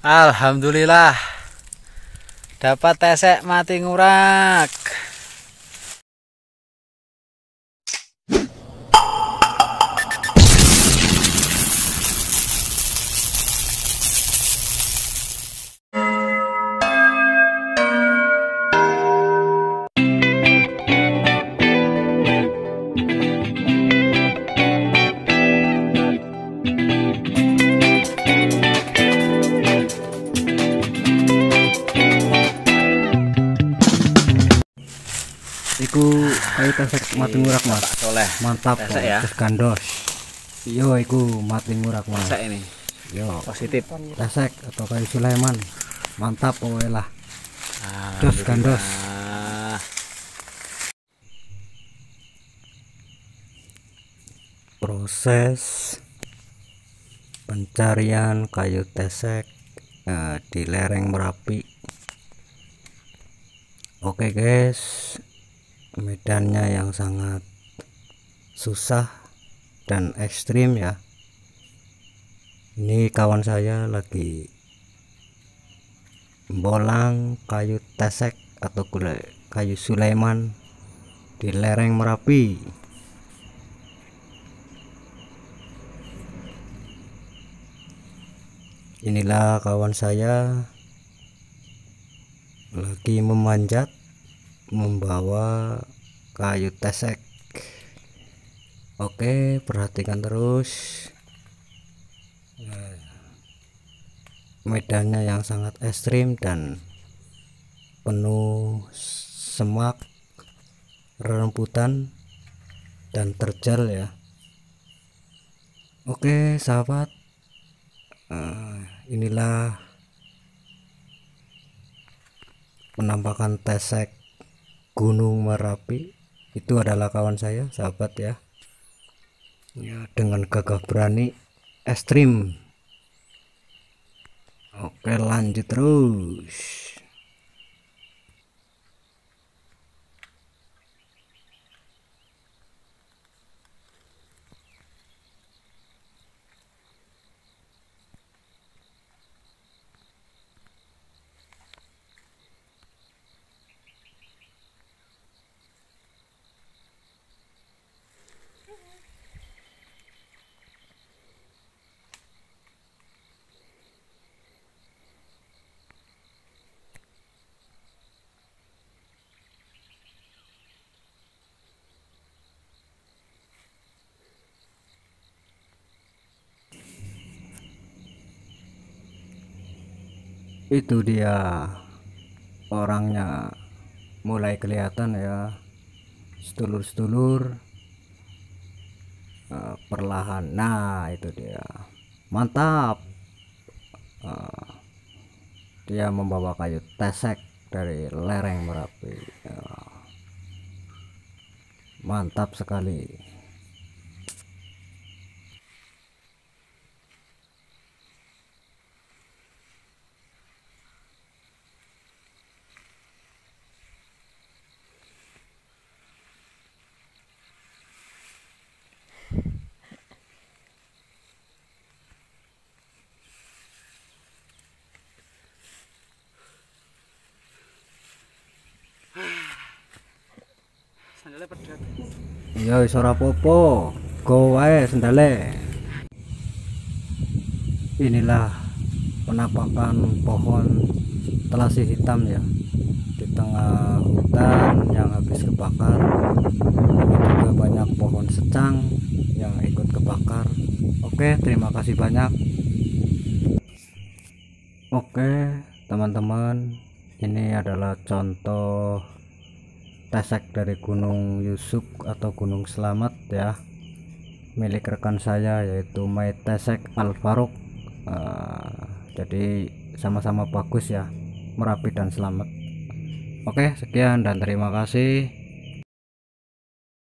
Alhamdulillah dapat tesek mati ngurak iku ayo tesek mati ngurak mas soleh mantap tesek ya terus gandos yo iku mati ngurak mas tesek ini yo positif tesek atau kayu Sulaiman mantap pokoknya lah terus gandos proses pencarian kayu tesek eh, di lereng Merapi Oke okay guys, medannya yang sangat susah dan ekstrim ya ini kawan saya lagi bolang kayu tesek atau kayu Sulaiman di lereng Merapi inilah kawan saya lagi memanjat membawa kayu tesek oke perhatikan terus medannya yang sangat ekstrim dan penuh semak rerumputan dan terjal ya oke sahabat eh, inilah penampakan tesek Gunung Merapi itu adalah kawan saya sahabat ya ya dengan gagah berani ekstrim oke lanjut terus itu dia orangnya mulai kelihatan ya setulur-setulur eh, perlahan nah itu dia mantap eh, dia membawa kayu tesek dari lereng merapi ya. mantap sekali Iya, suara popo, go wae sendale inilah penampakan pohon telasi hitam ya di tengah hutan yang habis kebakar juga banyak pohon secang yang ikut kebakar oke terima kasih banyak oke teman-teman ini adalah contoh pesek dari Gunung Yusuk atau Gunung Selamat ya milik rekan saya yaitu Mai Tesek Alvarok uh, eh, jadi sama-sama bagus ya Merapi dan Selamat oke sekian dan terima kasih